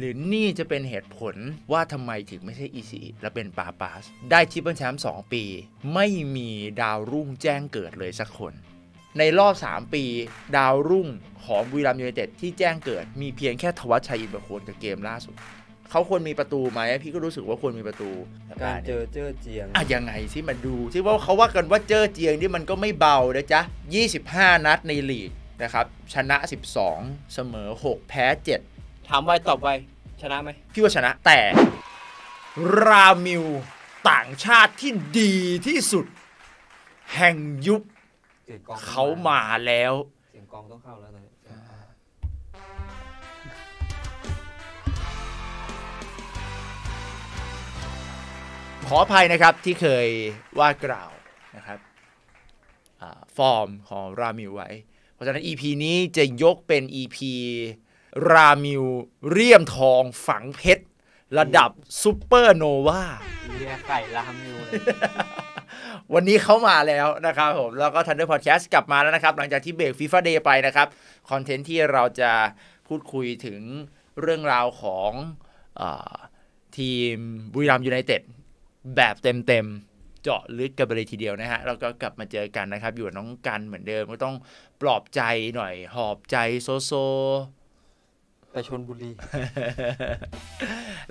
หรือนี่จะเป็นเหตุผลว่าทำไมถึงไม่ใช่อีซีและเป็นปาปาส ได้ชิปเปิลแชมป์2ปี ไม่มีดาวรุ่งแจ้งเกิดเลยสักคน ในรอบ 3 ปี ดาวรุ่งของบีรัมยูไนเต็ดที่แจ้งเกิด มีเพียงแค่ทวัชชัยอินประโคนกับเกมล่าสุด เขาควรมีประตูไหม พี่ก็รู้สึกว่าควรมีประตูการเจอเจอเจียงอ่ะยังไงสิมาดูี่ว่าเขาว่ากันว่าเจอเจียงนี่มันก็ไม่เบานะจ๊ะ25 นัดในลีกนะครับชนะ12เสมอ6แพ้7ถามไวตอบไวชนะไหมพี่ว่าชนะแต่รามิวต่างชาติที่ดีที่สุด แห่งยุคเขามาแล้วเสียงกองต้องเข้าแล้วนะขออภัยนะครับที่เคยว่ากล่าวนะครับฟอร์มของรามิวไว้ เพราะฉะนั้น EP นี้จะยกเป็น EP ีรามิวเรียมทองฝังเพชรระดับซูเปอร์โนวาเรียไก่รามิวเลยวันนี้เขามาแล้วนะครับผมแล้วก็ทันด้วยพอดแคสต์กลับมาแล้วนะครับ หลังจากที่เบรกฟีฟ่าเดย์ไปนะครับ คอนเทนต์ที่เราจะพูดคุยถึงเรื่องราวของอทีมบุรีรัมยูไนเต็ด แบบเต็มๆเจาะลึกกันไปเลยทีเดียวนะฮะแล้วก็กลับมาเจอกันนะครับ อยู่กับน้องกันเหมือนเดิม ก็ต้องปลอบใจหน่อย หอบใจโซโซไปชนบุรี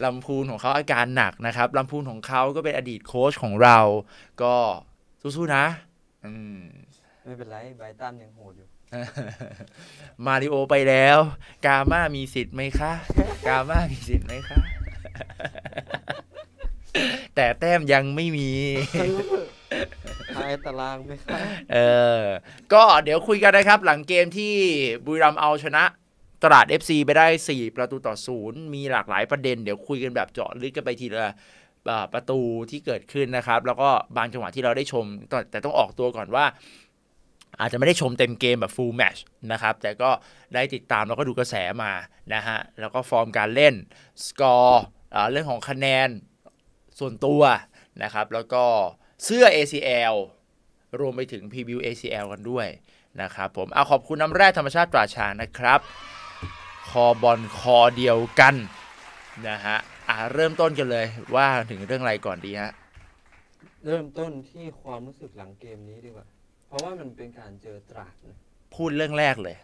ลำพูนของเขาอาการหนักนะครับ ลำพูนของเขาก็เป็นอดีตโค้ชของเรา ก็สู้ๆนะ อืม ไม่เป็นไรใบตั้นยังโหดอยู่ มาริโอไปแล้ว กาม่ามีสิทธิ์ไหมคะกาม่ามีสิทธิ์ไหมคะ แต่แต้มยังไม่มีทายตารางไหมคะ เออ ก็เดี๋ยวคุยกันนะครับหลังเกมที่บุรีรัมย์เอาชนะตลาด FC ไปได้ 4 ประตูต่อศูนย์มีหลากหลายประเด็น เดี๋ยวคุยกันแบบเจาะลึกกันไปทีละประตูที่เกิดขึ้นนะครับ แล้วก็บางจังหวะที่เราได้ชมแต่ต้องออกตัวก่อนว่า อาจจะไม่ได้ชมเต็มเกมแบบฟูลแมชนะครับแต่ก็ได้ติดตามแล้วก็ดูกระแสมานะฮะแล้วก็ฟอร์มการเล่นสกอร์เรื่องของคะแนนส่วนตัวนะครับ แล้วก็เสื้อ ACL รวมไปถึงพรีวิว ACL กันด้วยนะครับ ผมเอาขอบคุณน้ำแร่ธรรมชาติตราชานะครับคอบอลคอเดียวกันนะฮะ อ่าเริ่มต้นกันเลยว่าถึงเรื่องอะไรก่อนดีฮะ เริ่มต้นที่ความรู้สึกหลังเกมนี้ดีกว่า เพราะว่ามันเป็นการเจอตราดพูดเรื่องแรกเลย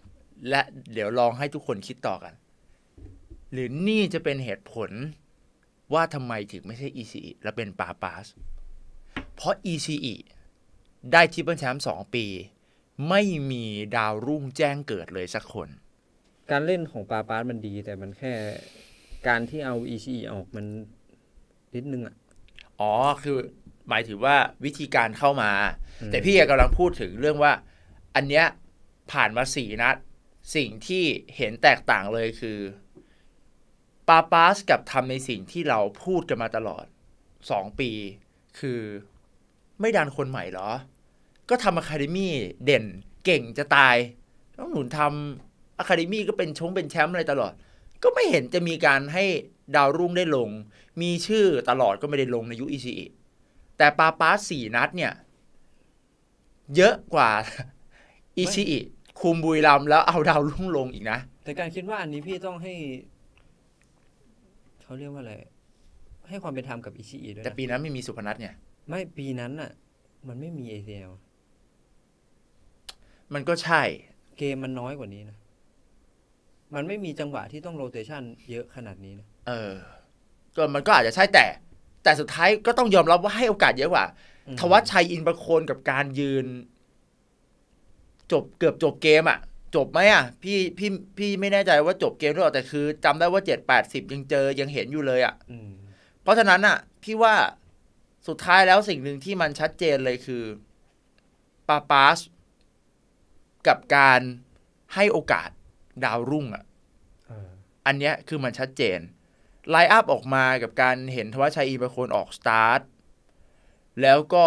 และเดี๋ยวลองให้ทุกคนคิดต่อกัน หรือนี่จะเป็นเหตุผลว่าทำไมถึงไม่ใช่ ECE และเป็นปาปาส เพราะ ECE ได้ทิปเปิลแชมป์สองปี ไม่มีดาวรุ่งแจ้งเกิดเลยสักคนการเล่นของปาปาสมันดี แต่มันแค่ การที่เอาอีชีออกมัน นิดนึงอ่ะ อ๋อคือหมายถึงว่าวิธีการเข้ามา แต่พี่กำลังพูดถึงเรื่องว่า อันเนี้ยผ่านมาสี่นัดสิ่งที่เห็นแตกต่างเลยคือปาปาสกับทำในสิ่งที่เราพูดกันมาตลอดสองปี คือไม่ดันคนใหม่หรอ ก็ทำอะคาเดมี่เด่นเก่งจะตาย ต้องหนุนทำอะคาเดมี่ก็เป็นชงเป็นแชมป์อะไรตลอด ก็ไม่เห็นจะมีการให้ดาวรุ่งได้ลง มีชื่อตลอดก็ไม่ได้ลงในยุอิชิอิแต่ปาปาสี่นัดเนี่ย เยอะกว่าอิชิอิคุมบุยรำแล้วเอาดาวรุ่งลงอีกนะ แต่การคิดว่าอันนี้พี่ต้องให้ เขาเรียกว่าอะไร ให้ความเป็นธรรมกับอิชิอิด้วยแต่ปีนั้นไม่มีสุพนัทเนี่ยไม่ปีนั้นน่ะ มันไม่มีเอเซียมันก็ใช่ เกมมันน้อยกว่านี้นะมันไม่มีจังหวะที่ต้องโรเตชันเยอะขนาดนี้นะเออก็มันก็อาจจะใช่แต่ แต่สุดท้ายก็ต้องยอมรับว่าให้โอกาสเยอะกว่า ทวัชชัยอินประโคนกับการยืน จบเกือบจบเกมอ่ะ จบไหมอ่ะ พี่พี่พี่ไม่แน่ใจว่าจบเกมหรือเปล่าแต่คือ จำได้ว่าเจ็ดแปดสิบยังเจอยังเห็นอยู่เลย อ่ะเพราะฉะนั้นอ่ะ พี่ว่าสุดท้ายแล้วสิ่งหนึ่งที่มันชัดเจนเลยคือปาปาสกับการให้โอกาสดาวรุ่งอะ่ะ อันเนี้ยคือมันชัดเจนไลอัพออกมากับการเห็นทวชัยอีระโคนออกสตาร์ทแล้วก็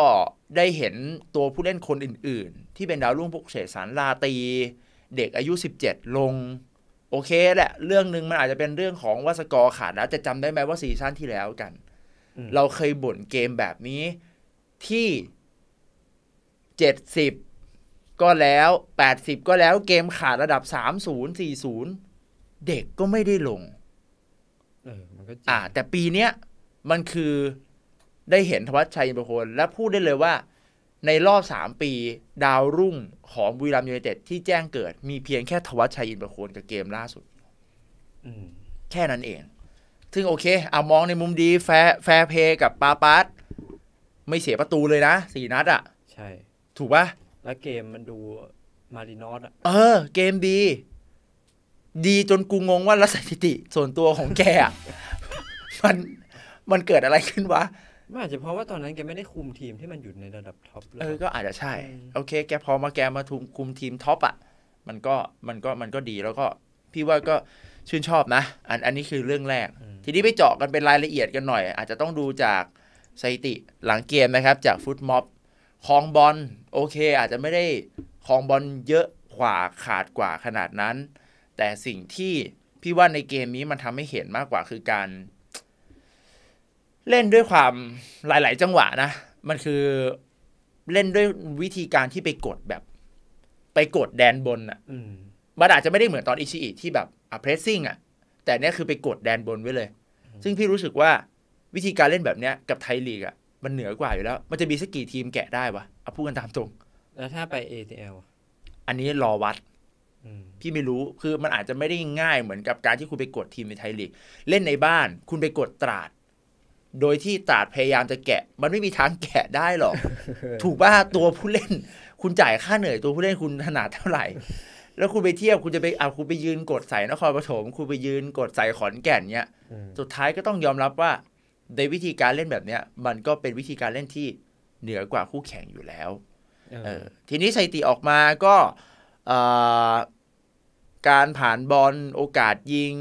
ได้เห็นตัวผู้เล่นคนอื่นๆ ที่เป็นดาวรุ่งพวกเฉสารลาตี เด็กอายุ 17 ลง โอเคแหละ เรื่องหนึ่งมันอาจจะเป็นเรื่องของวัสกอขาดนะจะจำได้ไหมว่าซีซั่นที่แล้วกัน เราเคยบ่นเกมแบบนี้ที่ 70ก็แล้ว 80 ก็แล้วเกมขาดระดับ30 40 เด็กก็ไม่ได้ลงเออมันก็่า แต่ปีเนี้ยมันคือได้เห็นทวัชชัยประคนและพูดได้เลยว่า ในรอบ 3 ปีดาวรุ่งของบุรีรัมย์ยูไนเต็ดที่แจ้งเกิดมีเพียงแค่ทวัชชัยอินประโคนกับเกมล่าสุดแค่นั้นเอง ซึ่งโอเคเอามองในมุมดี แฟแฟเพยกับปาปาสไม่เสียประตูเลยนะสี่นัดอะ่ะ ใช่ ถูกปะแล้วเกมมันดูมารินอสอะเออ เกมดี ดีจนกูงงว่าลัสถิติ ส่วนตัวของแกอะมันมันเกิดอะไรขึ้นวะไม่อาจจะเพราะว่าตอนนั้นแกไม่ได้คุมทีมที่มันอยู่ในระดับท็อปเออก็อาจจะใช่ โอเคแกพอมาแกมาทุมคุมทีมท็อปอ่ะมันก็มันก็มันก็ดีแล้วก็ พี่ว่าก็ชื่นชอบนะ อันอันนี้คือเรื่องแรก ทีนี้ไปเจาะกันเป็นรายละเอียดกันหน่อย อาจจะต้องดูจากสถิติหลังเกมนะครับ จากฟุตม็อบคลองบอลโอเค อาจจะไม่ได้คลองบอลเยอะกว่าขาดกว่าขนาดนั้น แต่สิ่งที่พี่ว่าในเกมนี้มันทำให้เห็นมากกว่าคือการ เล่นด้วยความหลาย ๆ จังหวะนะมันคือเล่นด้วยวิธีการที่ไปกดแบบ ไปกดแดนบนอะ่ะมันอาจจะไม่ได้เหมือนตอนอิชิอิที่แบบอ่ะเพรสซิ่งอ่ะ แต่เนี้ยคือไปกดแดนบนไว้เลย ซึ่งพี่รู้สึกว่า วิธีการเล่นแบบเนี้ยกับไทยลีกอ่ะมันเหนือกว่าอยู่แล้ว มันจะมีสักกี่ทีมแกะได้วะเอาพูดกันตามตรง แล้วถ้าไป ATL อันนี้รอวัดพี่ไม่รู้คือมันอาจจะไม่ได้ง่ายเหมือนกับการที่คุณไปกดทีมในไทยลีกเล่นในบ้าน คุณไปกดตราด โดยที่ตราดพยายามจะแกะ มันไม่มีทางแกะได้หรอกถูกป่ะตัวผู้เล่น คุณจ่ายค่าเหนื่อย ตัวผู้เล่นคุณขนาดเท่าไหร่แล้วคุณไปเทียบคุณจะไปเอาคุณไปยืน กดใส่นครปฐมคุณไปยืน กดใส่ขอนแก่นเนี้ยสุดท้ายก็ต้องยอมรับว่าในวิธีการเล่นแบบเนี้ย มันก็เป็นวิธีการเล่นที่เหนือกว่าคู่แข่งอยู่แล้วเออ ทีนี้สถิติออกมาก็การผ่านบอลโอกาสยิง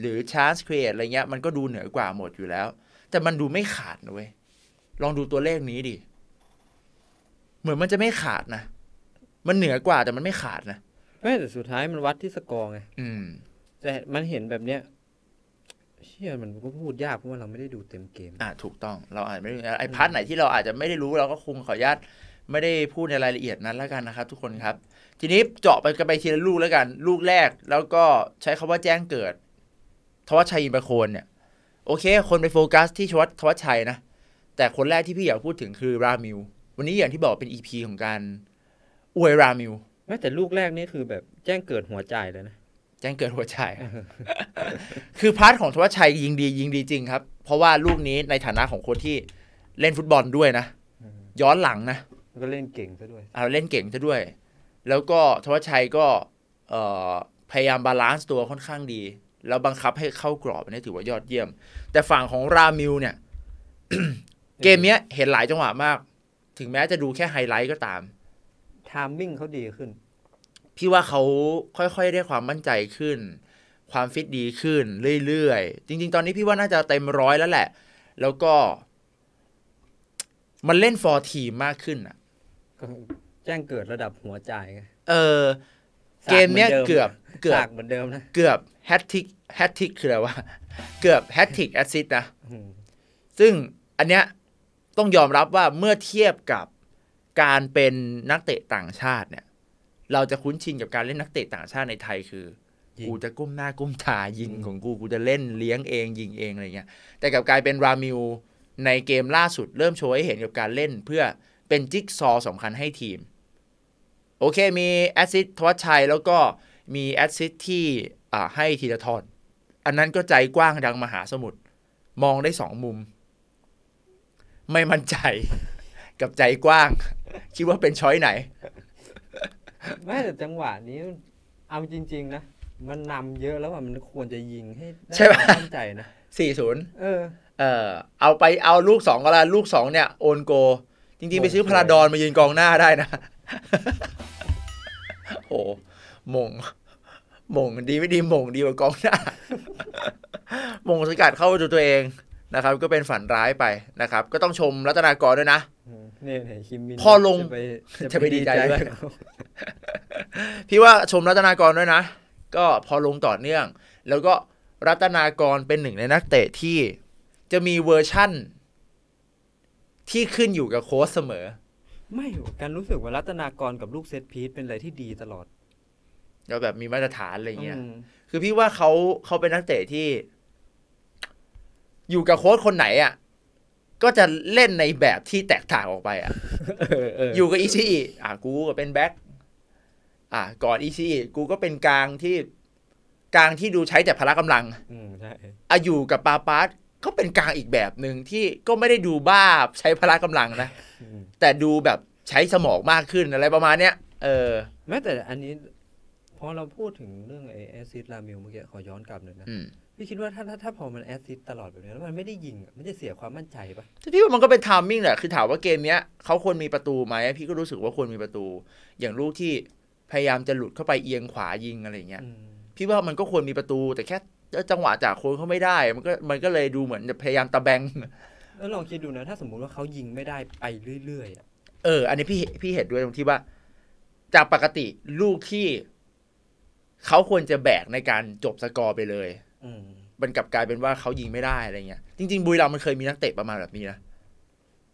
หรือชาร์จครีเอทอะไรเงี้ยมันก็ดูเหนือกว่าหมดอยู่แล้วแต่มันดูไม่ขาดนะเว้ยลองดูตัวเลขนี้ดิ เหมือนมันจะไม่ขาดนะ มันเหนือกว่าแต่มันไม่ขาดนะไม่แต่สุดท้ายมันวัดที่สกอร์ไงแต่มันเห็นแบบเนี้ยเฮียมันก็พูดยากเพราะว่าเราไม่ได้ดูเต็มเกม อ่าถูกต้องเราอาจไม่รู้ไอ้พาร์ทไหนที่เราอาจจะไม่ได้รู้เราก็คงขออนุญาตไม่ได้พูดในรายละเอียดนั้นแล้วกันนะครับทุกคนครับ ทีนี้เจาะไปกันไปทีละลูกแล้วกัน ลูกแรกแล้วก็ใช้คำว่าแจ้งเกิดทวชชัยอินประโคนเนี่ย โอเค คนไปโฟกัสที่ชวัชทวชชัยนะแต่คนแรกที่พี่อยากพูดถึงคือรามิววันนี้อย่างที่บอกเป็นอีพีของการอวยรามิวแม้แต่ลูกแรกนี่คือแบบแจ้งเกิดหัวใจเลยนะจ้งเกิดหัวใจคือพาร์ทของทวัชชัยยิงดียิงดีจริงครับ เพราะว่าลูกนี้ในฐานะของคนที่เล่นฟุตบอลด้วยนะ ย้อนหลังนะ ก็เล่นเก่งซะด้วยอ่าเล่นเก่งซะด้วย แล้วก็ทวัชชัยก็พยายามบาลานซ์ตัวค่อนข้างดี แล้วบังคับให้เข้ากรอบนี่ถือว่ายอดเยี่ยม แต่ฝั่งของรามิวเนี่ย เกมเนี้ยเห็นหลายจังหวะมาก ถึงแม้จะดูแค่ไฮไลท์ก็ตามทามมิ่งเขาดีขึ้นพี่ว่าเขาค่อย ๆ ได้ความมั่นใจขึ้น ความฟิตดีขึ้น เรื่อย ๆ จริง ๆ ตอนนี้พี่ว่าน่าจะเต็มร้อยแล้วแหละ แล้วก็ มันเล่นฟอร์ทีมมากขึ้นอ่ะแจ้งเกิดระดับหัวใจเออ เกมเนี้ยเกือบเกือบเหมือนเดิมนะ เกือบแฮตติกแฮตติกคืออะไรวะเกือบแฮตติกแอซิดนะซึ่งอันเนี้ยต้องยอมรับว่าเมื่อเทียบกับการเป็นนักเตะต่างชาติเนี่ยเราจะคุ้นชินกับการเล่นนักเตะต่างชาติในไทยคือ กูจะก้มหน้าก้มตายิงของกูกูจะเล่นเลี้ยงเอง ยิงเองอะไรเงี้ยแต่กับกลายเป็นรามิวในเกมล่าสุด เริ่มโชว์ให้เห็นกับการเล่นเพื่อเป็นจิ๊กซอสำคัญให้ทีม โอเค มีแอซิสทวัชชัย แล้วก็มีแอซิสที่ให้ทีละทอนอันนั้นก็ใจกว้างดังมหาสมุทรมองได้สองมุม ไม่มั่นใจ กับใจกว้างคิดว่าเป็นช้อยไหนม่แต่จังหวะนี้เอาจริง ๆ นะมันนำเยอะแล้วว่ามันควรจะยิงให้ใช่ไหมตั้งใจนะสี่ศูนย์เออ เออเอาไปเอาลูกสองก็แล้วลูกสองเนี่ย โอนโกจริงๆ ไปซื้อพราดอนมายืนกองหน้าได้นะ โอ้มงมงดีไม่ดีมงดีกว่ากองหน้ามงสกัดเข้าดูตัวเองนะครับ ก็เป็นฝันร้ายไปนะครับ ก็ต้องชมรัตนากรด้วยนะเนี่ยนคิมมินพอลงจะไปจะไปดีใจด้วย พี่ว่าชมรัตนากรด้วยนะ ก็พอลงต่อเนื่อง แล้วก็รัตนากรเป็นหนึ่งในนักเตะที่จะมีเวอร์ชั่น ที่ขึ้นอยู่กับโค้ชเสมอ ไม่การรู้สึกว่ารัตนากรกับลูกเซตพีทเป็นอะไรที่ดีตลอดก็แบบมีมาตรฐานอะไรเงี้ย คือพี่ว่าเขาเขาเป็นนักเตะที่ อยู่กับโค้ชคนไหนอะ่ะก็จะเล่นในแบบที่แตกต่างออกไป อ่ะอยู่กับอีชีอ่ะกู ก็เป็นแบ็กอ่ะก่อนอีชีกู ก็เป็นกลางที่ กลางที่ดูใช้แต่พละกำลัง อืมใช่ อ่ะอยู่กับปาปาร์ตก็เป็นกลางอีกแบบหนึ่งที่ก็ไม่ได้ดูบ้าใช้พละกำลังนะแต่ดูแบบใช้สมองมากขึ้นอะไรประมาณเนี้ยเออ แม้แต่อันนี้พอเราพูดถึงเรื่องไอแอซิดลามิลเมื่อกี้ขอย้อนกลับหน่อยนะพี่คิดว่าถ้าถ้าถ้าพอมันแอสซิสตลอดแบบนี้ แล้วมันไม่ได้ยิงอะม่ไจะเสียความมั่นใจปะพี่ว่ามันก็เป็นทามมิ่งแหละคือถามว่าเกมเนี้ยเขาควรมีประตูไหมพี่ก็รู้สึกว่าควรมีประตู อย่างลูกที่พยายามจะหลุดเข้าไปเอียงขวายิงอะไรเงี้ยพี่ว่ามันก็ควรมีประตู แต่แค่จังหวะจากโค้งเขาไม่ได้ มันก็มันก็เลยดูเหมือน จะพยายามตะแบง แล้วลองคิดดูนะ ถ้าสมมุติว่าเขายิงไม่ได้ไปเรื่อยๆเอออันนี้พี่พี่เห็นด้วยตรงที่ว่าจากปกติลูกที่เขาควรจะแบกในการจบสกอร์ไปเลยมันกลับกลายเป็นว่าเขายิงไม่ได้อะไรเงี้ยจริง ๆ บุรีรัมมันเคยมีนักเตะประมาณแบบนี้นะ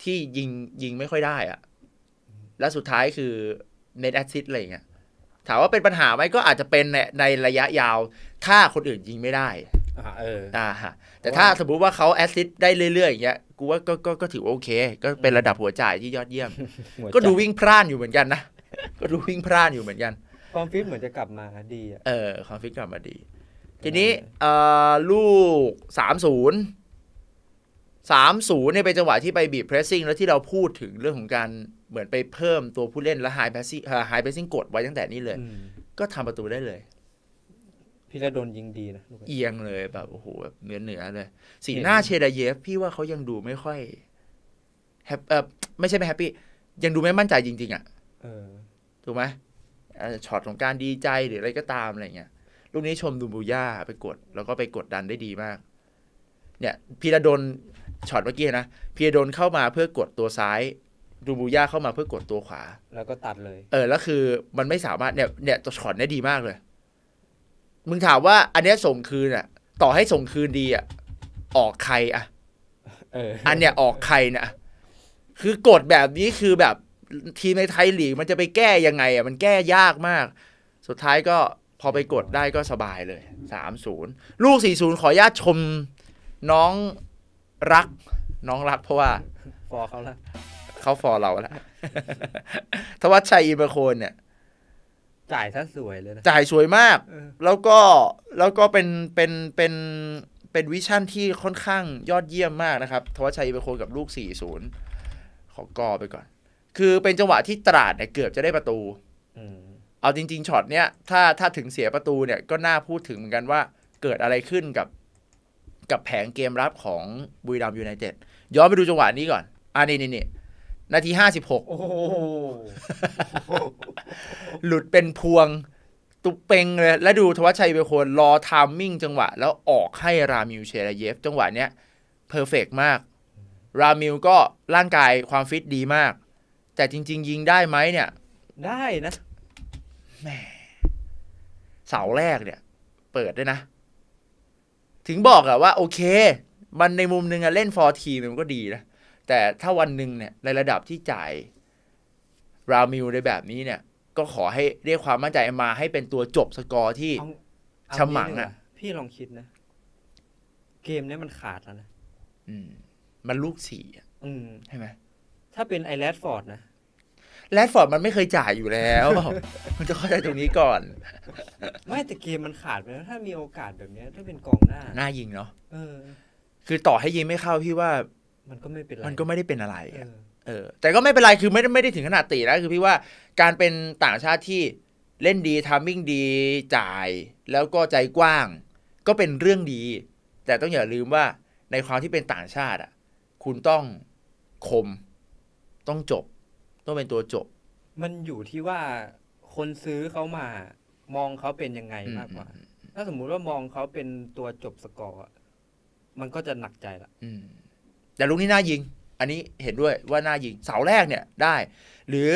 ที่ยิงยิงไม่ค่อยได้อะและสุดท้ายคือเน็ตแอซิสอะไรเงี้ยถามว่าเป็นปัญหาไหมก็อาจจะเป็นในในระยะยาว ถ้าคนอื่นยิงไม่ได้ อ่าเอออ่าฮะแต่ถ้าสมมุติว่าเขาแอซิสได้เรื่อย ๆ อย่างเงี้ยกูว่าก็ก็ก็ถือโอเค ก็เป็นระดับหัวใจที่ยอดเยี่ยมก็ดูวิ่งพร่านอยู่เหมือนกันนะก็ดูวิ่งพร่านอยู่เหมือนกันความฟิตเหมือนจะกลับมาดีอ่ะเออความฟิตกลับมาดีทีนี้ลูกสามศูนย์สามศูนย์เนี่ยเป็นจังหวะที่ไปบีบเพรสซิ่งแล้วที่เราพูดถึงเรื่องของการเหมือนไปเพิ่มตัวผู้เล่นและไฮเพรสซิ่งไฮเพรสซิ่งกดไว้ตั้งแต่นี้เลย ก็ทำประตูได้เลย พี่ระดนยิงดีนะเอียงเลยแบบโอ้โหแบบเหนือเหนือเลยสีหน้าเชดเยฟ พี่ว่าเขายังดูไม่ค่อยแฮปเออไม่ใช่ไม่แฮปปี้ยังดูไม่มั่นใจจริง ๆ อ่ะถูกไหมช็อตของการดีใจหรืออะไรก็ตามอะไรเงี้ยลูกนี้ชมดูบูย่าไปกดแล้วก็ไปกดดันได้ดีมาก เนี่ย พีระดนช็อตเมื่อกี้นะพีระดนเข้ามาเพื่อกดตัวซ้าย ดูบูย่าเข้ามาเพื่อกดตัวขวา แล้วก็ตัดเลย เออแล้วคือ มันไม่สามารถเนี่ยเนี่ยตัวช็อตได้ดีมากเลย มึงถามว่า อันนี้ส่งคืนอ่ะต่อให้ส่งคืนดี อ่ะ ออกใครอ่ะอออันเนี้ยออกใครนะคือกดแบบนี้คือแบบ ทีมในไทยลีกมันจะไปแก้ยังไงอ่ะมันแก้ยากมาก สุดท้ายก็พอไปกดได้ก็สบายเลย 3-0 ลูก 4-0 ขออนุญาตชม น้องรัก น้องรักเพราะว่า ฟอเขาแล้วเขาฟอเราแล้วทวัชชัยอิมโคนเนี่ย จ่ายทซะสวยเลยนะ จ่ายสวยมาก แล้วก็แล้วก็เป็นเป็นเป็นเป็นวิชั่นที่ค่อนข้างยอดเยี่ยมมากนะครับ ทวัชชัยอิมโคนกับลูก 4-0 ขอกอไปก่อน คือเป็นจังหวะที่ตราดเนี่ยเกือบจะได้ประตูเอาจริงๆช็อตเนี้ยถ้าถ้าถึงเสียประตูเนี่ย ก็น่าพูดถึงเหมือนกันว่าเกิดอะไรขึ้นกับ กับแผงเกมรับของบุรีรัมยูไนเต็ดย้อนไปดูจังหวะนี้ก่อน อ่านี่นี่นี่นาทีห้าสิบหกหลุดเป็นพวงตุเปงเลย และดูทวัชชัยเบโคนรอทามมิ่งจังหวะ แล้วออกให้รามิวเชรเยฟ จังหวะเนี้ยเพอร์เฟกมากรามิวก็ร่างกายความฟิตดีมาก แต่จริง ๆ ยิงได้ไหมเนี่ย ได้นะแหมเสาแรกเนี่ย เปิดด้วยนะ ถึงบอกอะว่าโอเค มันในมุมนึงอะเล่นฟอร์ทีมันก็ดีนะ แต่ถ้าวันหนึ่งเนี่ย ในระดับที่จ่ายรามิวในแบบนี้เนี่ย ก็ขอให้ เรียกความมั่นใจมา ให้เป็นตัวจบสกอร์ที่ฉมังอะพี่ลองคิดนะ เกมนี้มันขาดแล้วนะมันลูกสี่อ่ะใช่ไหม ถ้าเป็นไอแรดฟอร์ดนะแรดฟอร์ดมันไม่เคยจ่ายอยู่แล้วมันจะเข้าใจตรงนี้ก่อน ไม่แต่เกมมันขาดไปแล้วถ้ามีโอกาสแบบนี้ถ้าเป็นกองหน้าหน้ายิงเนาะ เออ คือต่อให้ยิงไม่เข้าพี่ว่า มันก็ไม่เป็นไรมันก็ไม่ได้เป็นอะไร เออ แต่ก็ไม่เป็นไรคือไม่ได้ไม่ได้ถึงขนาดตีนะคือพี่ว่าการเป็นต่างชาติที่เล่นดีทามมิ่งดีจ่าย แล้วก็ใจกว้าง ก็เป็นเรื่องดี แต่ต้องอย่าลืมว่า ในความที่เป็นต่างชาติอ่ะ คุณต้องคมต้องจบต้องเป็นตัวจบ มันอยู่ที่ว่าคนซื้อเขามา มองเขาเป็นยังไงมากกว่า ถ้าสมมุติว่ามองเขาเป็นตัวจบสกอร์มันก็จะหนักใจละ แต่ลูกนี้น่ายิง อันนี้เห็นด้วยว่าน่ายิง เสาแรกเนี่ยได้ หรือ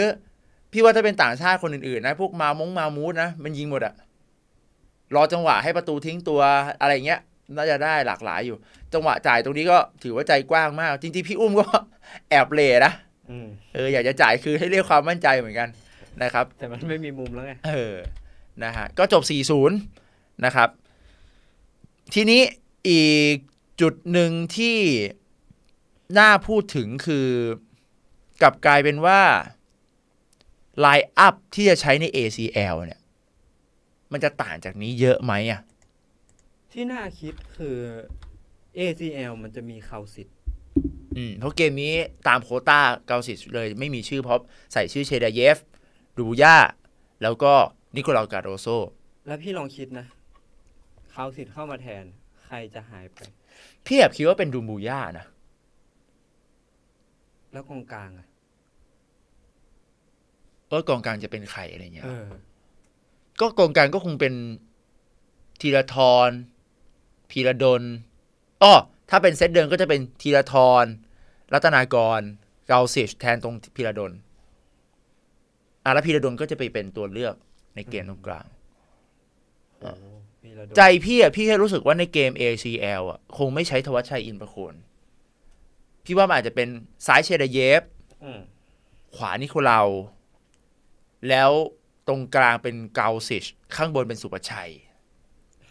พี่ว่าถ้าเป็นต่างชาติคนอื่นๆนะพวกมามงมามูสนะ มันยิงหมดอะ รอจังหวะให้ประตูทิ้งตัวอะไรเงี้ยน่าจะได้หลากหลายอยู่ จังหวะจ่ายตรงนี้ก็ถือว่าใจกว้างมาก จริงๆพี่อุ้มก็แอบเลนะเอออยากจะจ่ายคือให้เรียกความมั่นใจเหมือนกันนะครับ แต่มันไม่มีมุมแล้วไงเออ นะฮะ ก็จบ 40 นะครับ ทีนี้อีกจุดหนึ่งที่ น่าพูดถึงคือกลับกลายเป็นว่าไลน์อัพที่จะใช้ใน ACL เนี่ย มันจะต่างจากนี้เยอะไหมอ่ะที่น่าคิดคือ ACL มันจะมีขาสิทิอืมเพราะเกมนี้ตามโคต้าเกาสิเลย ไม่มีชื่อเพราะใส่ชื่อเชดาเยฟ ดูบุย่าแล้วก็นิโคลากาโรโซแล้วพี่ลองคิดนะ เขาสิทธ์เข้ามาแทน ใครจะหายไปพี่แอบคิดว่าเป็นดูบูย่านะแล้วกองกลางอะเออกองกลางจะเป็นใครอะไรเงี้ยก็กองกลางก็คงเป็นธีรทรพีระดนอ้อถ้าเป็นเซตเดิมก็จะเป็นธีรทรรัตนากร เกาเสชแทนตรงพีระดลอาแล้วพีระดลก็จะไปเป็นตัวเลือกในเกมตรงกลางใจพี่อ่ะพี่แค่รู้สึกว่าในเกม ACL อ่ะคงไม่ใช้ทวัชชัยอินประโคนพี่ว่ามันอาจจะเป็นซ้ายเชดเยฟขวานิโคลาแล้วตรงกลางเป็นเกาซิชข้างบนเป็นสุปชัย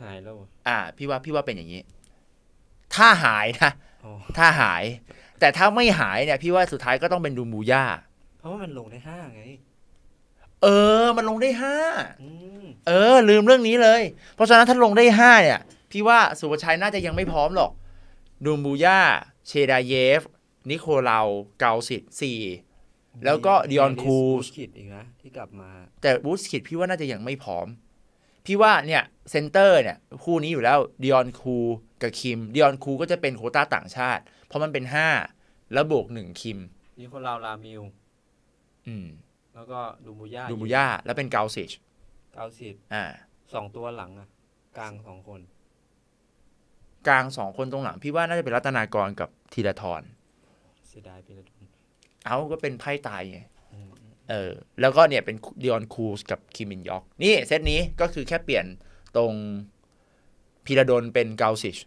หายแล้ว อ่ะพี่ว่า พี่ว่าเป็นอย่างนี้ ถ้าหายนะถ้าหายแต่ถ้าไม่หายเนี่ย พี่ว่าสุดท้ายก็ต้องเป็นดูมูย่า เพราะว่ามันลงได้ห้าไง เออ มันลงได้ห้าเออลืมเรื่องนี้เลย เพราะฉะนั้นถ้าลงได้ห้าเนี่ย พี่ว่าสุภาชัยน่าจะยังไม่พร้อมหรอกดูมูย่าเชดาเยฟ นิโคลาวเกาสิตสี่แล้วก็ดิออนคูสคิดอีกนะ ที่กลับมา แต่บูสคิดพี่ว่าน่าจะยังไม่พร้อม พี่ว่าเนี่ย เซนเตอร์ เนี่ย คู่นี้อยู่แล้วดิออนคูกับคิมดิออนคูก็จะเป็นโคต้าต่างชาติราะมันเป็นห้าแล้ว บวกหนึ่งคิม นี่คนลาวลามิวอืม แล้วก็ดู มูย่าดูมูย่าแล้วเป็นเกาซิชเกาซิชอ่าสองตัวหลังอะกลางสองคน กลางสองคนตรงหลัง พี่ว่าน่าจะเป็นรัตนากรกับธีรทรเสียดายธีรทรเอาก็เป็นไพ่ตายไงเออ แล้วก็เนี่ยเป็นดิออนคูสกับ คิมินยอกนี่ เซตนี้ก็คือแค่เปลี่ยนตรงพีระดนเป็นเกาซิช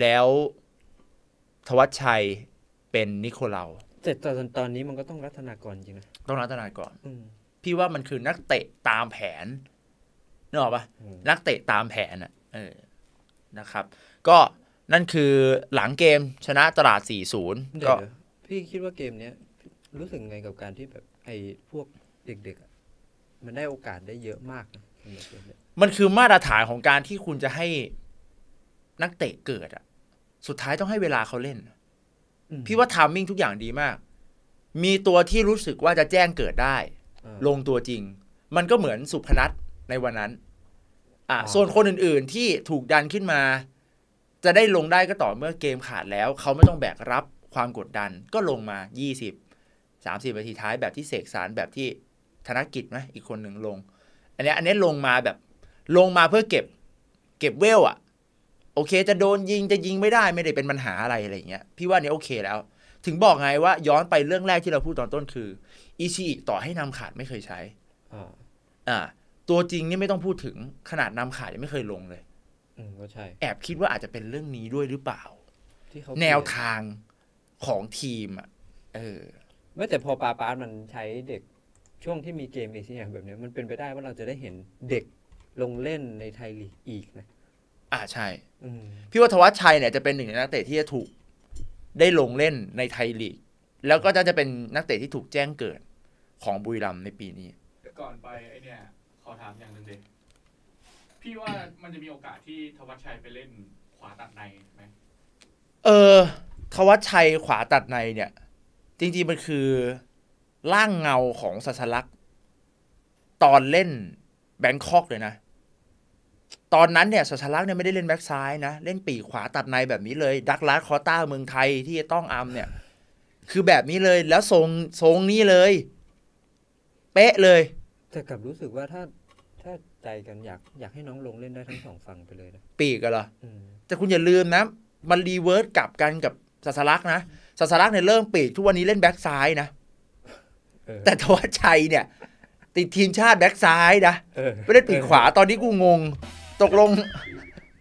แล้วทวัชชัยเป็นนิโคเลาแต่ตอนตอนนี้มันก็ต้องรัฐนากรจริงนะต้องรัฐนากรพี่ว่ามันคือนักเตะตามแผนนึกออกปะนักเตะตามแผนอ่ะ เออนะครับ ก็นั่นคือหลังเกมชนะตลาดสี่ศูนย์ก็ พี่คิดว่าเกมเนี้ย รู้สึกไงกับการที่แบบไอ้พวกเด็กๆมันได้โอกาสได้เยอะมากนะมันคือมาตรฐานของการที่คุณจะให้นักเตะเกิดอะสุดท้ายต้องให้เวลาเขาเล่น พี่ว่าทามมิ่งทุกอย่างดีมาก มีตัวที่รู้สึกว่าจะแจ้งเกิดได้ ลงตัวจริง มันก็เหมือนสุพนัทในวันนั้น อ่า ส่วนคนอื่นๆที่ถูกดันขึ้นมา จะได้ลงได้ก็ต่อเมื่อเกมขาดแล้ว เขาไม่ต้องแบกรับความกดดันก็ลงมา 20 30นาทีท้ายแบบที่เสกสารแบบที่ธนกิจไหมอีกคนหนึ่งลง อันนี้อันนี้ลงมาแบบ ลงมาเพื่อเก็บ เก็บเวลอะโอเค จะโดนยิงจะยิงไม่ได้ไม่ได้เป็นปัญหาอะไรอะไรเงี้ย พี่ว่านี่โอเคแล้ว ถึงบอกไงว่าย้อนไปเรื่องแรกที่เราพูดตอนต้นคืออิชิต่อให้นำขาดไม่เคยใช้อ่าตัวจริงนี่ไม่ต้องพูดถึงขนาดนำขาดยังไม่เคยลงเลย อืมก็ใช่แอบคิดว่าอาจจะเป็นเรื่องนี้ด้วยหรือเปล่าที่เขาแนวทางของทีมอ่ะเออไม่แต่พอปาปามันใช้เด็กช่วงที่มีเกมเอเชียแบบนี้มันเป็นไปได้ว่าเราจะได้เห็นเด็กลงเล่นในไทยลีกอีกนะอ่าใช่พี่ว่าธวัชชัยเนี่ยจะเป็นหนึ่งในนักเตะที่จะถูก ได้ลงเล่นในไทยลีกแล้วก็จะเป็นนักเตะที่ถูกแจ้งเกิด ของบุรีรัมในปีนี้ก่อนไปไอเนี่ยขอถามอย่างนึงด็พี่ว่ามันจะมีโอกาสที่ธวัชชัยไปเล่นขวาตัดในไหมเออทวัชชัยขวาตัดในเนี่ย จริงๆมันคือร่างเงาของสัสลักตอนเล่นแบงคอกเลยนะตอนนั้นเนี่ยสัชลักษ์เนี่ยไม่ได้เล่นแบ็กซ้ายนะ เล่นปีกขวาตัดในแบบนี้เลย ดักลาคอต้าเมืองไทยที่ต้องอัมเนี่ย คือแบบนี้เลยแล้วทรงทรงนี้เลย เป๊ะเลยแต่กลับรู้สึกว่าถ้าถ้าใจกันอยาก อยากให้น้องลงเล่นได้ทั้งสองฝั่งไปเลยนะปีกกันเหรอแต่คุณอย่าลืมนะ มันรีเวิร์สกลับกันกับสัสลักนะสัสลักเนี่ยเริ่มปีกทุกวันนี้เล่นแบ็กซ้ายนะแต่ทวชชัยเนี่ย ติดทีมชาติแบ็กซ้ายนะไม่ได้ปีกขวาตอนนี้กูงงตกลง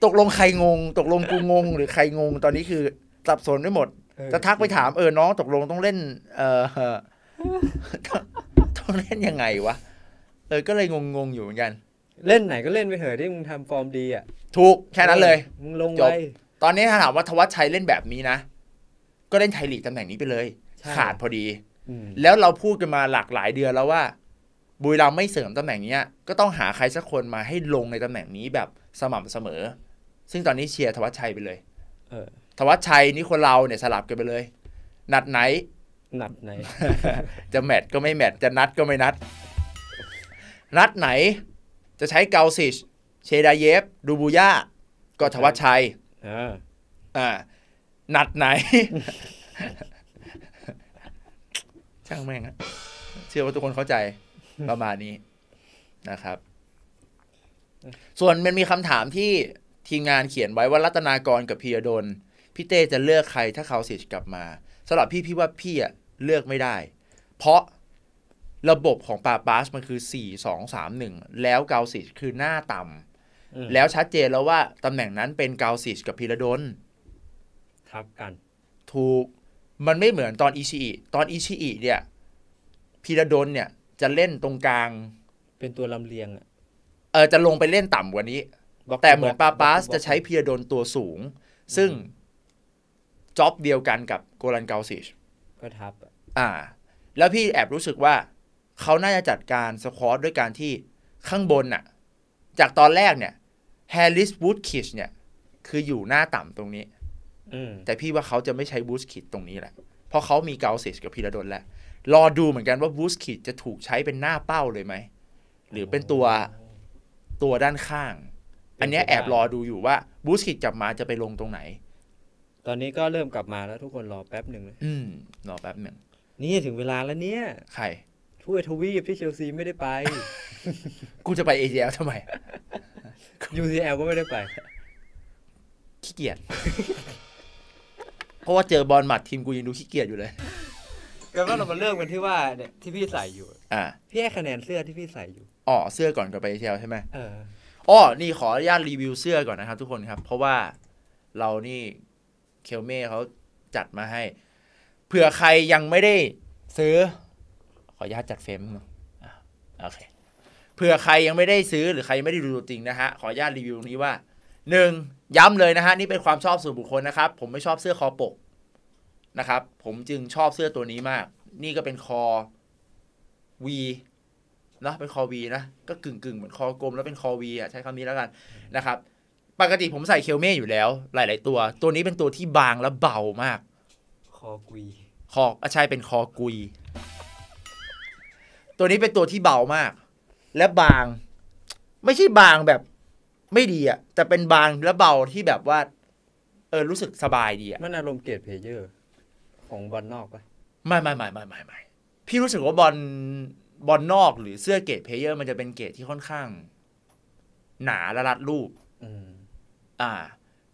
ตกลงใครงง ตกลงกูงงหรือใครงงตอนนี้คือสับสนไปหมดจะทักไปถามเออน้องตกลงต้องเล่น เออต้องเล่นยังไงวะเออก็เลยงงๆอยู่เหมือนกันเล่นไหนก็เล่นไปเถอะที่มึงทำฟอร์มดีอ่ะถูกแค่นั้นเลยมึงลงไปตอนนี้ถ้าถามว่าทวัชชัยเล่นแบบนี้นะ ก็เล่นไทยลีกตำแหน่งนี้ไปเลย ขาดพอดีแล้วเราพูดกันมาหลากหลายเดือนแล้วว่าบุรีรัมไม่เสริมตำแหน่งนี้ก็ต้องหาใครสักคนมาให้ลงในตำแหน่งนี้แบบสม่ำเสมอ ซึ่งตอนนี้เชียร์ธวัชชัยไปเลยธวัชชัยนี่คนเราเนี่ยสลับกันไปเลย นัดไหน นัดไหน จะแมตช์ก็ไม่แมตช์จะนัดก็ไม่นัด นัดไหน จะใช้เกาซิชเชดาเยฟดูบูย่าก็ธวัชชัยอ่านัดไหน ช่างแม่งอะเชื่อว่าทุกคนเข้าใจประมาณนี้นะครับ ส่วนมันมีคำถามที่ทีมงานเขียนไว้ว่ารัตนากรกับพีรดลพี่เต้จะเลือกใครถ้าเขาเสียกลับมาสำหรับพี่พี่ว่าพี่อะเลือกไม่ได้ เพราะระบบของปาปาสมันคือสสสี่องามหนึ่งแล้วเกาสิชคือหน้าต่ำ แล้วชัดเจนแล้วว่าตำแหน่งนั้นเป็นเกาสิชกับพีระดคทับกัน ถูก มันไม่เหมือนตอนอิชิอิตอนอิชิอิเนี่ยพีระดนเนี่ยจะเล่นตรงกลางเป็นตัวลำเลียงอะเออจะลงไปเล่นต่ำกว่านี้แต่เหมือนปาปาสจะใช้เพียโดนตัวสูง ซึ่งจ็อบเดียวกันกับโกลันเกาซิชก็ทับ อ่าแล้วพี่แอบรู้สึกว่า เขาน่าจะจัดการสควอตด้วยการที่ข้างบนน่ะ จากตอนแรกเนี่ยแฮร์ริสบูตคิชเนี่ย คืออยู่หน้าต่ำตรงนี้ อืแต่พี่ว่าเขาจะไม่ใช้บูตคิชตรงนี้แหละเพราะเขามีเกาซิชกับพีระดนแล้วรอดูเหมือนกันว่าบูสคิดจะถูกใช้เป็นหน้าเป้าเลยไหม หรือเป็นตัวตัวด้านข้าง อันนี้แอบรอดูอยู่ว่าบูสคิดกลับมาจะไปลงตรงไหน ตอนนี้ก็เริ่มกลับมาแล้ว ทุกคนรอแป๊บหนึ่งอืมรอแป๊บหนึ่ง นี่ถึงเวลาแล้วเนี่ย ใครท้วยทวีปที่เชลซีไม่ได้ไป กูจะไปเอเจลทำไมยูแอลก็ไม่ได้ไปขี้เกียจเพราะว่าเจอบอลหมัดทีมกูยังดูขี้เกียจอยู่เลยก็ลวาเรามาเริ่มกันที่ว่าเนี่ยที่พี่ใส่อยู่อ่าพี่ให้คะแนนเสื้อที่พี่ใส่อยู่อ๋อเสื้อก่อนก็ไปเที่ยวใช่ไหมเอออ๋อนี่ขออนุญาตรีวิวเสื้อก่อนนะครับทุกคนครับเพราะว่าเรานี่เคลเม่เขาจัดมาให้เผื่อใครยังไม่ได้ซื้อ ขออนุญาตจัดเฟรมหน่อยอ่โอเคเผื่อใครยังไม่ได้ซื้อหรือใครไม่ได้ดูจริงนะฮะขออนุญาตรีวิวตรงนี้ว่าหนึ่งย้ำเลยนะฮะนี่เป็นความชอบส่วนบุคคลนะครับ ผมไม่ชอบเสื้อคอปกนะครับผมจึงชอบเสื้อตัวนี้มาก นี่ก็เป็นคอ V นะเป็นคอ V นะก็กึ่งกึ่งเหมือนคอกลมแล้วเป็นคอ V อ่ะใช้คำนี้แล้วกันนะครับ ปกติผมใส่เคลเม่อยู่แล้ว หลาย ๆ ตัว ตัวนี้เป็นตัวที่บางและเบามาก คอกุยคอใช่เป็นคอกุยตัวนี้เป็นตัวที่เบามาก และบาง ไม่ใช่บางแบบ ไม่ดีอ่ะแต่เป็นบางและเบาที่แบบว่า เออรู้สึกสบายดีอ่ะมันอารมณ์เกรดเพเยอร์ของบอลนอกปะไม่ไม่ไม่ไม่ไม่ไม่พี่รู้สึกว่าบอลบอลนอกหรือเสื้อเกตเพเยอร์มันจะเป็นเกตที่ค่อนข้าง หนาและรัดรูปอ่า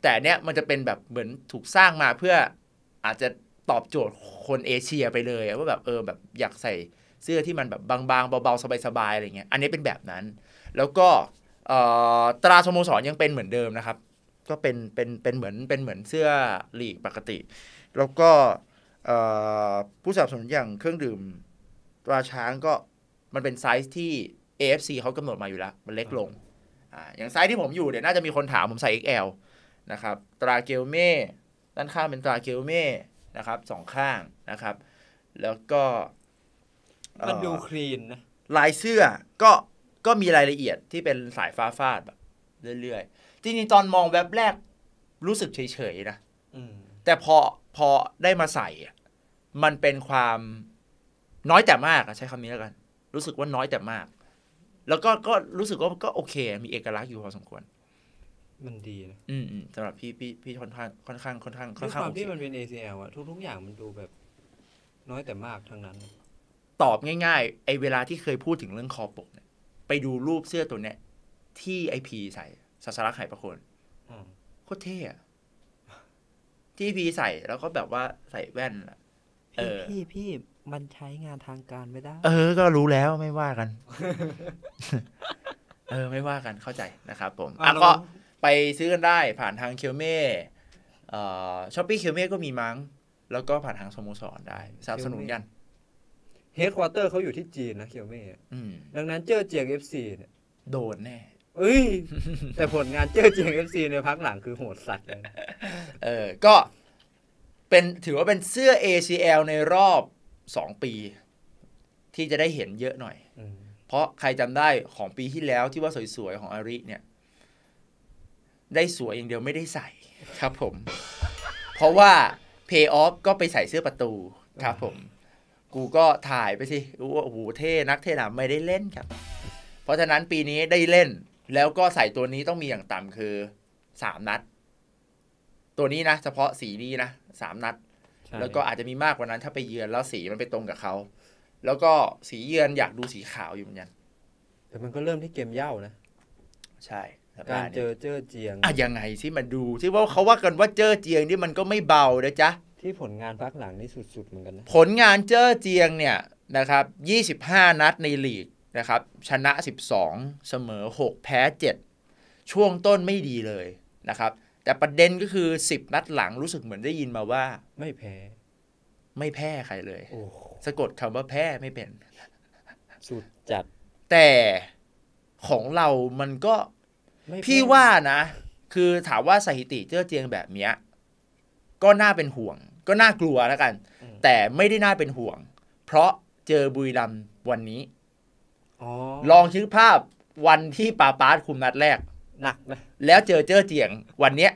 แต่เนี้ยมันจะเป็นแบบเหมือนถูกสร้างมาเพื่ออาจจะตอบโจทย์คนเอเชียไปเลยว่าแบบเออ แบบอยากใส่เสื้อที่มันแบบบางๆเบาๆสบายๆอะไรเงี้ย อันนี้เป็นแบบนั้น แล้วก็ตราสโมสรยังเป็นเหมือนเดิมนะครับ ก็เป็นเป็นเป็นเหมือนเป็นเหมือนเสื้อลีกปกติ แล้วก็ผู้สนับสนุนอย่างเครื่องดื่ม ตราช้างก็มันเป็นไซส์ที่ AFC เขากำหนดมาอยู่แล้วมันเล็กลงออย่างไซส์ที่ผมอยู่เดี๋ยวน่าจะมีคนถามผมใส่ XL นะครับ ตราเกลเม่ด้านข้างเป็นตราเกลเม่ นะครับสองข้างนะครับ แล้วก็มันดูคลีนนะลายเสื้อก็ก็มีรายละเอียดที่เป็นสายฟ้าฟาดแบบ เรื่อยๆจริงๆตอนมองแว็บแรกรู้สึกเฉยๆนะแต่พอพอได้มาใส่มันเป็นความน้อยแต่มากใช้คำนี้แล้วกัน รู้สึกว่าน้อยแต่มาก แล้วก็ก็รู้สึกว่าก็โอเค มีเอกลักษณ์อยู่พอสมควร มันดีนะอืมสำหรับพี่พี่พี่ค่อนข้างค่อนข้างค่อนข้างค่อนข้างความที่มันเป็น ACL อะทุกทุกอย่างมันดูแบบน้อยแต่มากทั้งนั้น ตอบง่ายๆ ไอเวลาที่เคยพูดถึงเรื่องคอปกเนี่ย ไปดูรูปเสื้อตัวเนี้ยที่ไอพีใส่สัสรักไหประโคนโคตรเท่อะที่พีใส่แล้วก็แบบว่าใส่แว่นอะพี่พี่พี่มันใช้งานทางการไม่ได้ เออ ก็รู้แล้วไม่ว่ากัน เออ ไม่ว่ากันเข้าใจนะครับผมอ่ะก็ไปซื้อกันได้ผ่านทางเคียวเม่เอ่อช้อปปี้เคียวเม่ก็มีมั้ง แล้วก็ผ่านทางสโมสรได้สนับสนุนกันเฮดควอเตอร์เขาอยู่ที่จีนนะเคียวเม่ดังนั้นเจอเจียงเอฟซีเนี่ยโดนแน่เอ้ย แต่ผลงานเจอเจียงเอฟซีในพักหลังคือโหดสัตว์เลยเออ ก็เป็นถือว่าเป็นเสื้อ ACL ในรอบสองปี ที่จะได้เห็นเยอะหน่อยเพราะใครจำได้ของปีที่แล้วที่ว่าสวยๆของอาริ เนี่ย ได้สวยอย่างเดียวไม่ได้ใส่ ครับ ผม เพราะว่าเพย์ออฟก็ไปใส่เสื้อประตูครับผมกูก็ถ่ายไปสิว่าโอ้โหเท่นักเท่หนาไม่ได้เล่นครับ เพราะฉะนั้นปีนี้ได้เล่น แล้วก็ใส่ตัวนี้ต้องมีอย่างต่ำคือสามนัด ตัวนี้นะเฉพาะสีนี้นะสามนัด แล้วก็อาจจะมีมากกว่านั้น ถ้าไปเยือนแล้วสีมันไปตรงกับเขา แล้วก็สีเยือนอยากดูสีขาวอยู่เหมือนกัน แต่มันก็เริ่มที่เกมเย่านะ ใช่การเจอเจอเจียงอะยังไงที่มาดู ที่ว่าเขาว่ากันว่าเจอเจียงนี่มันก็ไม่เบาเลยจ๊ะ ที่ผลงานพักหลังนี่สุดๆเหมือนกันนะ ผลงานเจอเจียงเนี่ยนะครับ25นัดในลีกนะครับ ชนะ12เสมอ6แพ้7ช่วงต้นไม่ดีเลยนะครับแต่ประเด็นก็คือสิบนัดหลังรู้สึกเหมือนได้ยินมาว่า ไม่แพ้ ไม่แพ้ใครเลยสะกดคำว่าแพ้ไม่เป็น สุดจัด แต่ของเรามันก็ พี่ว่านะ คือถามว่าสถิติ เจ้อเจียงแบบเนี้ย ก็น่าเป็นห่วง ก็น่ากลัวแล้วกัน แต่ไม่ได้น่าเป็นห่วง เพราะเจอบุรีรัมวันนี้ลองคิดภาพวันที่ปาปาตคุมนัดแรกหนักนะแล้วเจอเจอเจียงวันเนี้ย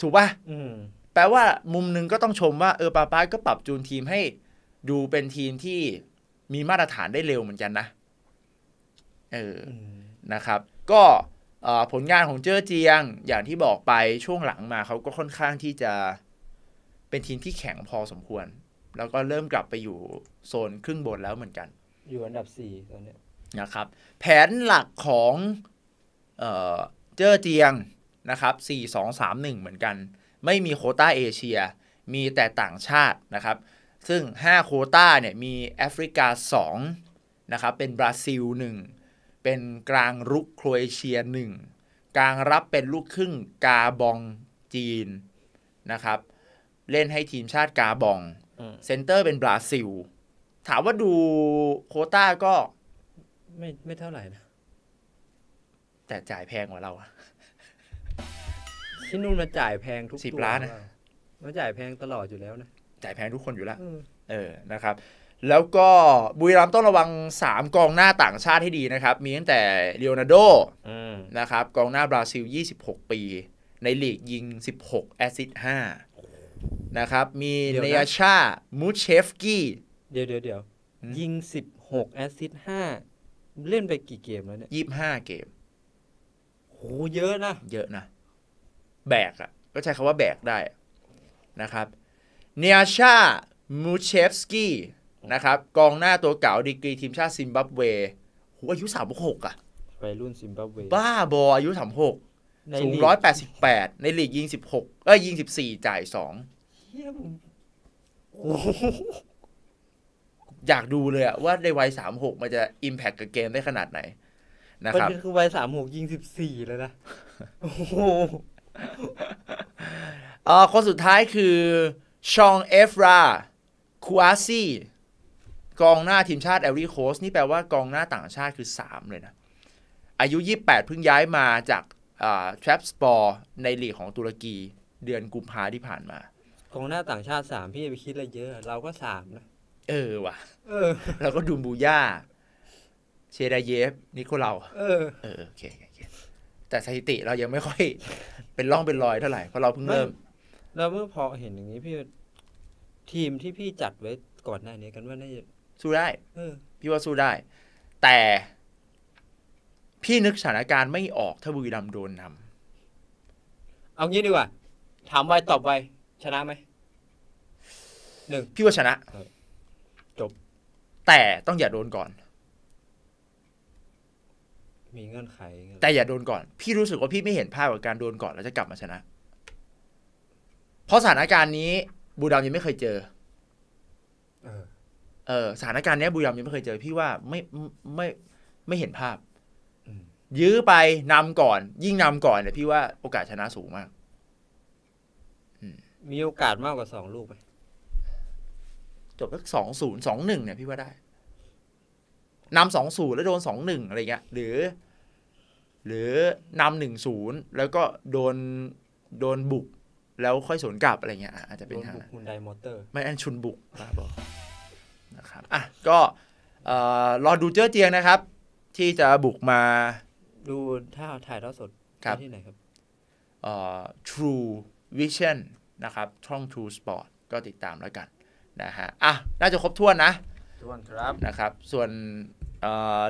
ถูกป่ะแปลว่ามุมหนึ่งก็ต้องชม ว่าเออปาป้าก็ปรับจูนทีมให้ ดูเป็นทีมที่มีมาตรฐานได้เร็วเหมือนกันนะเออนะครับ ก็ผลงานของเจอเจียง อย่างที่บอกไปช่วงหลังมาเขาก็ค่อนข้างที่จะ เป็นทีมที่แข็งพอสมควร แล้วก็เริ่มกลับไปอยู่โซนครึ่งบนแล้วเหมือนกันอยู่อันดับสี่ตอนนี้นะครับ แผนหลักของเจอเจียงนะครับ 4-2-3-1 เหมือนกัน ไม่มีโคต้าเอเชีย มีแต่ต่างชาตินะครับ ซึ่ง 5 โคต้าเนี่ย มีแอฟริกา 2 นะครับ เป็นบราซิล 1 เป็นกลางรุกโครเอเชีย 1กลางรับเป็นลูกครึ่งกาบองจีนนะครับ เล่นให้ทีมชาติกาบองเซนเตอร์เป็นบราซิล ถามว่าดูโคต้าก็ไม่ไม่เท่าไหร่นะแต่จ่ายแพงกว่าเราที่นู่นมาจ่ายแพงทุกสิบล้านนะมาจ่ายแพงตลอดอยู่แล้วนะ จ่ายแพงทุกคนอยู่แล้วเออนะครับ แล้วก็บุรีรัมต้องระวัง3กองหน้าต่างชาติให้ดีนะครับ มีตั้งแต่เลโอนาร์โดนะครับ กองหน้าบราซิล26ปี ในลีกยิง16แอซิด5นะครับ มีเนยชา มูเชฟกี้ เดี๋ยวเดี๋ยวเดี๋ยว ยิง16แอซิด5เล่นไปกี่เกมแล้วเนี่ย25เกมโหเยอะนะเยอะนะแบกอะ่ะ ก็ใช้คาว่าแบกได้นะครับ เนียชามูเชฟสกี้นะครับ กองหน้าตัวเก่าดีกรีทีมชาติซิมบับเวหูอายุสามหกอ่ะวัยรุ่นซิมบับเว บ้าบออายุสามหกสูงร้อยแปดสิบแปดในลีก ยิงสิบหกเอ้ยยิงสิบสี่จ่ายสองอยากดูเลยอะว่าในวัยสามหกมันจะอิมแพคกับเกมได้ขนาดไหนนะครับคือวัยสามหกยิงสิบสี่แล้วนะโอ้โหคนสุดท้ายคือชองเอฟราคูอาซีกองหน้าทีมชาติแอรีโคสนี่แปลว่ากองหน้าต่างชาติคือ 3 เลยนะอายุ 28เพิ่งย้ายมาจากทรัพสปอร์ ในลีกของตุรกีเดือนกุมภาที่ผ่านมา กองหน้าต่างชาติ 3 พี่ไปคิดอะไรเยอะ เราก็ 3นะเออว่ะ เออ เราก็ดูบูย่าเชดาเยฟนิโคลาเออเออโอเคแต่สถิติเรายังไม่ค่อย เป็นร่องเป็นรอยเท่าไหร่เพราะเราเพิ่งเริ่มเราเมื่อพอเห็นอย่างนี้พี่ทีมที่พี่จัดไว้ก่อนหน้านี้กันว่าน่าจะสู้ได้พี่ว่าสู้ได้ แต่ พี่นึกสถานการณ์ไม่ออกถ้าบุรีรัมย์โดนนำเอางี้ดีกว่าถามไวตอบไวชนะไหมหนึ่งพี่ว่าชนะจบแต่ต้องอย่าโดนก่อนมีเงื่อนไข แต่อย่าโดนก่อน พี่รู้สึกว่าพี่ไม่เห็นภาพกับการโดนก่อนแล้วจะกลับมาชนะ เพราะสถานการณ์นี้ บูดามยังไม่เคยเจอ เออ เออสถานการณ์นี้บูดามยังไม่เคยเจอ พี่ว่าไม่ไม่ไม่เห็นภาพ ยื้อไปนำก่อน ยิ่งนำก่อนเนี่ยพี่ว่าโอกาสชนะสูงมากมีโอกาสมากกว่าสองลูกไหมจบสักสองศูนย์สองหนึ่งเนี่ยพี่ว่าได้นำสองศูนย์แล้วโดนสองหนึ่งอะไรเงี้ย หรือ หรือนำหนึ่งศูนย์แล้วก็โดนโดนบุก แล้วค่อยสวนกลับอะไรเงี้ย อาจจะเป็นทางุณไดมอเตอร์ ไม่อนชุนบุกบ้าบอนะครับอ่ะก็รอดูเจอเจียงนะครับ ที่จะบุกมาดูถ้าถ่ายทอดสด ที่ไหนครับ True Vision นะครับช่อง True Sport ก็ติดตามแล้วกันนะฮะอ่ะน่าจะครบถ้วนนะถ้วนครับนะครับ ส่วน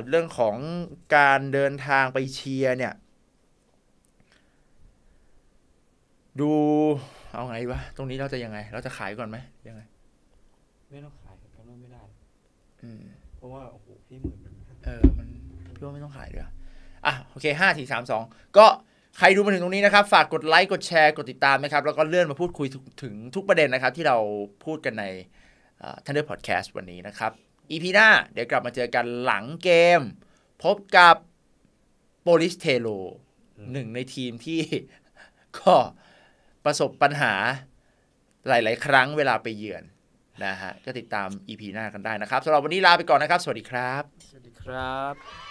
เรื่องของการเดินทางไปเชียร์เนี่ย ดู เอาไงวะ ตรงนี้เราจะยังไง เราจะขายก่อนไหม ยังไง ไม่ต้องขายกันไม่ได้เพราะว่าโอ้โหพี่หมื่นเออมันพี่ว่าไม่ต้องขายด้วยอ่ะ โอเคห้าสี่สามสองก็ใครดูมาถึงตรงนี้นะครับ ฝากกดไลค์กดแชร์กดติดตามนะครับ แล้วก็เลื่อนมาพูดคุยถึงทุกประเด็นนะครับ ที่เราพูดกันในทันเดอร์พอดแคสต์วันนี้นะครับอีพีหน้า เดี๋ยวกลับมาเจอกันหลังเกม พบกับโปลิสเทโลหนึ่งในทีมที่ก็ประสบปัญหาหลาย ๆ ครั้งเวลาไปเยือนนะฮะ ก็ติดตาม EP หน้ากันได้นะครับสำหรับวันนี้ลาไปก่อนนะครับ สวัสดีครับ สวัสดีครับ